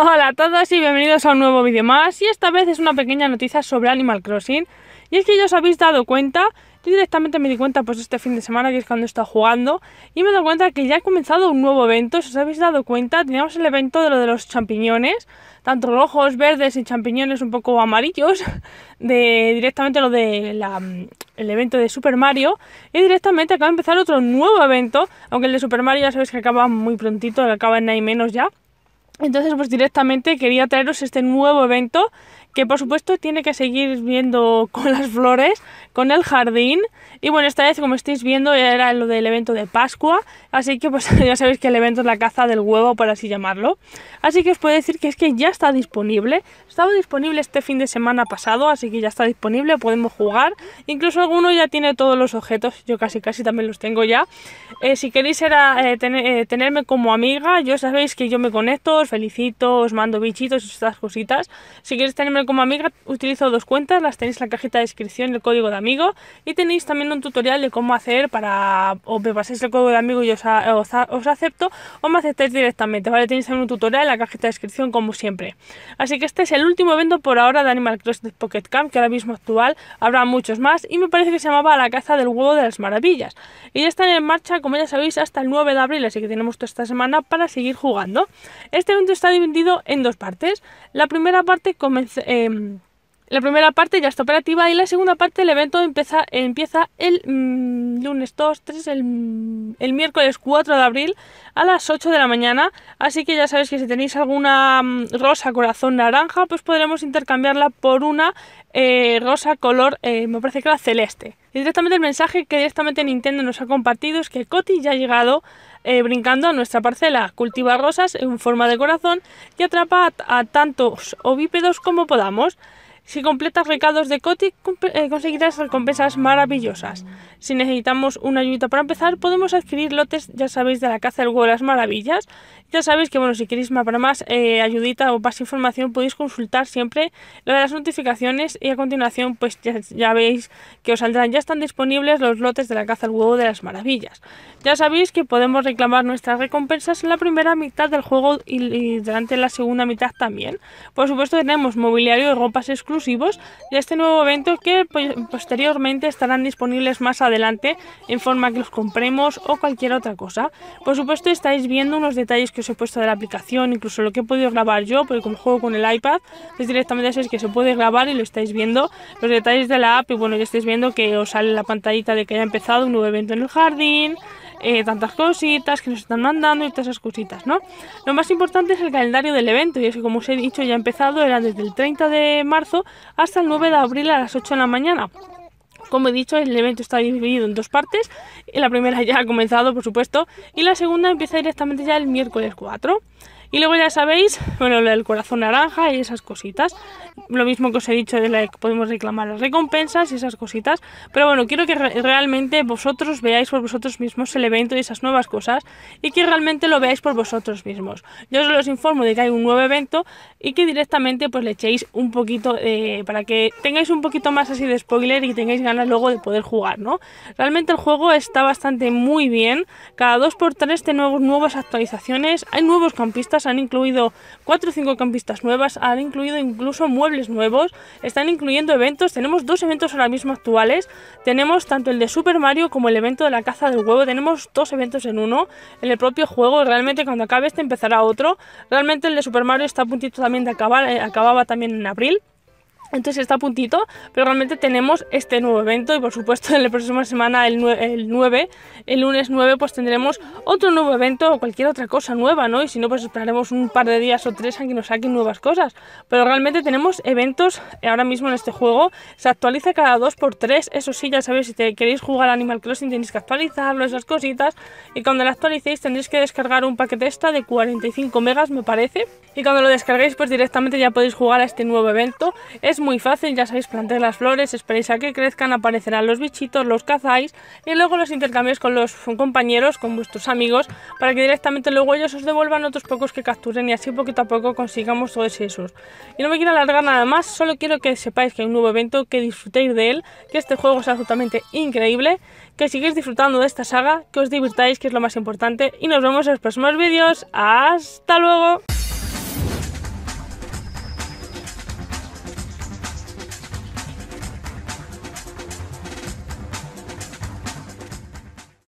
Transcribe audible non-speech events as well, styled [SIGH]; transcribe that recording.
Hola a todos y bienvenidos a un nuevo vídeo más y esta vez es una pequeña noticia sobre Animal Crossing y es que ya os habéis dado cuenta directamente me di cuenta pues este fin de semana, que es cuando está jugando, y me doy cuenta que ya ha comenzado un nuevo evento, si os habéis dado cuenta, teníamos el evento de lo de los champiñones, tanto rojos, verdes y champiñones un poco amarillos, [LAUGHS] de directamente lo de mm, el evento de Super Mario, y directamente acaba de empezar otro nuevo evento, aunque el de Super Mario ya sabéis que acaba muy prontito, que acaba en nada menos ya. Entonces, pues directamente quería traeros este nuevo evento que por supuesto tiene que seguir viendo [LAUGHS] con las flores, con el jardín. Y bueno, esta vez, como estáis viendo, era lo del evento de Pascua, así que pues [LAUGHS] ya sabéis que el evento es la caza del huevo, por así llamarlo. Así que os puedo decir que es que ya está disponible. Estaba disponible este fin de semana pasado, así que ya está disponible, podemos jugar. Incluso alguno ya tiene todos los objetos, yo casi casi también los tengo ya. Eh, si queréis era, eh, eh, tenerme como amiga, yo sabéis que yo me conecto, os felicito, os mando bichitos estas cositas. Si queréis tenerme como amiga, utilizo dos cuentas, las tenéis en la cajita de descripción, el código de amiga y tenéis también un tutorial de cómo hacer para o me paséis el código de amigo y os, os, acepto o me aceptéis directamente, ¿vale? Tenéis también un tutorial en la cajita de descripción como siempre. Así que este es el último evento por ahora de Animal Crossing Pocket Camp, que ahora mismo actual, habrá muchos más y me parece que se llamaba La caza del huevo de las maravillas. Y ya están en marcha, como ya sabéis, hasta el 9 de abril, así que tenemos toda esta semana para seguir jugando. Este evento está dividido en dos partes. La primera parte comienza... Em, la primera parte ya está operativa y la segunda parte del evento empieza, el mm, lunes 2, 3, mm, el, miércoles 4 de abril a las 8 de la mañana. Así que ya sabéis que si tenéis alguna mm, rosa corazón naranja, pues podremos intercambiarla por una eh, rosa color, eh, me parece que la celeste. Y directamente el mensaje que directamente Nintendo nos ha compartido es que Coti ya ha llegado eh, brincando a nuestra parcela. Cultiva rosas en forma de corazón y atrapa a tantos ovípedos como podamos. Si completas recados de Kotick, eh, conseguirás recompensas maravillosas. Si necesitamos una ayudita para empezar, podemos adquirir lotes, ya sabéis, de la caza del huevo de las maravillas. Ya sabéis que, bueno, si queréis más para más eh, ayudita o más información, podéis consultar siempre la de las notificaciones y a continuación, pues ya, veis que os saldrán. Ya están disponibles los lotes de la caza del huevo de las maravillas. Ya sabéis que podemos reclamar nuestras recompensas en la primera mitad del juego y, durante la segunda mitad también. Por supuesto, tenemos mobiliario y ropas exclusivas de este nuevo evento que pues, posteriormente estarán disponibles más adelante en forma que los compremos o cualquier otra cosa. Por supuesto estáis viendo unos detalles que os he puesto de la aplicación, incluso lo que he podido grabar yo, porque como juego con el iPad, Es directamente es que se puede grabar y lo estáis viendo, los detalles de la app y bueno, ya estáis viendo que os sale la pantallita de que haya empezado un nuevo evento en el jardín, eh, tantas cositas que nos están mandando y todas esas cositas, ¿no? Lo más importante es el calendario del evento y es que como os he dicho ya ha empezado, era desde el 30 de marzo hasta el 9 de abril a las 8 de la mañana. Como he dicho, el evento está dividido en dos partes. La primera ya ha comenzado, por supuesto, y la segunda empieza directamente ya el miércoles 4. Y luego ya sabéis, bueno, el corazón naranja y esas cositas. Lo mismo que os he dicho de la que podemos reclamar las recompensas y esas cositas. Pero bueno, quiero que realmente vosotros veáis por vosotros mismos el evento y esas nuevas cosas y que realmente lo veáis por vosotros mismos. Yo os los informo de que hay un nuevo evento y que directamente pues le echéis un poquito eh, para que tengáis un poquito más así de spoiler y tengáis ganas luego de poder jugar, ¿no? Realmente el juego está bastante muy bien. Cada 2x3 tenemos nuevas actualizaciones, hay nuevos campistas han incluido 4 o 5 campistas nuevas, han incluido incluso muebles nuevos, están incluyendo eventos, tenemos dos eventos ahora mismo actuales, tenemos tanto el de Super Mario como el evento de la caza del huevo, tenemos dos eventos en uno, en el propio juego, realmente cuando acabe este empezará otro, realmente el de Super Mario está a puntito también de acabar, eh, acababa también en abril. Entonces está a puntito, pero realmente tenemos este nuevo evento y por supuesto [LAUGHS] en la próxima semana, el el, 9, el lunes 9, pues tendremos otro nuevo evento o cualquier otra cosa nueva, ¿no? Y si no, pues esperaremos un par de días o tres a que nos saquen nuevas cosas. Pero realmente tenemos eventos ahora mismo en este juego, se actualiza cada 2 por 3 eso sí, ya sabéis, si queréis jugar Animal Crossing tenéis que actualizarlo, esas cositas, y cuando lo actualicéis tendréis que descargar un paquete extra de 45 megas, me parece, y cuando lo descarguéis pues directamente ya podéis jugar a este nuevo evento. Es es muy fácil, ya sabéis, plantar las flores, esperéis a que crezcan, aparecerán los bichitos, los cazáis y luego los intercambiáis con los compañeros, con vuestros amigos, para que directamente luego ellos os devuelvan otros pocos que capturen y así poquito a poco consigamos todos esos. Y no me quiero alargar nada más, solo quiero que sepáis que hay un nuevo evento, que disfrutéis de él, que este juego es absolutamente increíble, que sigáis disfrutando de esta saga, que os divirtáis, que es lo más importante, y nos vemos en los próximos vídeos. ¡Hasta luego!